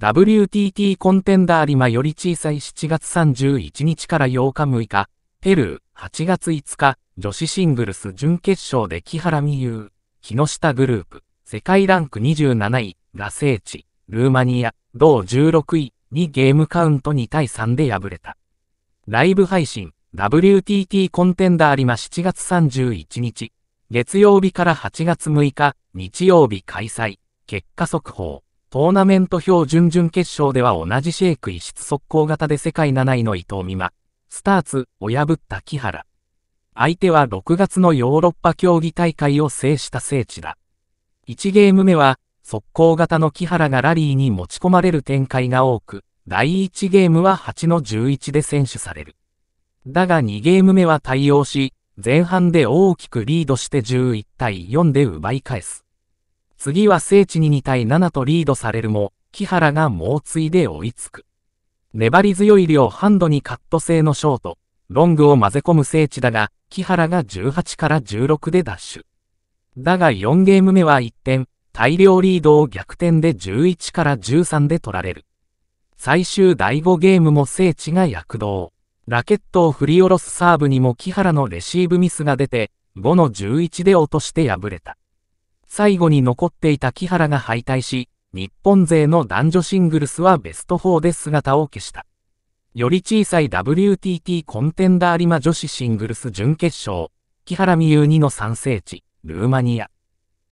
WTT コンテンダーリマより小さい7月31日から8日6日、ペルー8月5日、女子シングルス準決勝で木原美優、木下グループ、世界ランク27位が聖地、ルーマニア、同16位にゲームカウント2対3で敗れた。ライブ配信、WTT コンテンダーリマ7月31日、月曜日から8月6日、日曜日開催、結果速報。トーナメント表準々決勝では同じシェイク一質速攻型で世界7位の伊藤美誠、スターツを破った木原。相手は6月のヨーロッパ競技大会を制した聖地だ。1ゲーム目は、速攻型の木原がラリーに持ち込まれる展開が多く、第1ゲームは8の11で選手される。だが2ゲーム目は対応し、前半で大きくリードして11対4で奪い返す。次は聖地に2対7とリードされるも、木原が猛追で追いつく。粘り強い量ハンドにカット性のショート、ロングを混ぜ込む聖地だが、木原が18から16でダッシュ。だが4ゲーム目は1点、大量リードを逆転で11から13で取られる。最終第5ゲームも聖地が躍動。ラケットを振り下ろすサーブにも木原のレシーブミスが出て、5の11で落として敗れた。最後に残っていた木原が敗退し、日本勢の男女シングルスはベスト4で姿を消した。より小さい WTT コンテンダーリマ女子シングルス準決勝、木原美優2の3聖地、ルーマニア。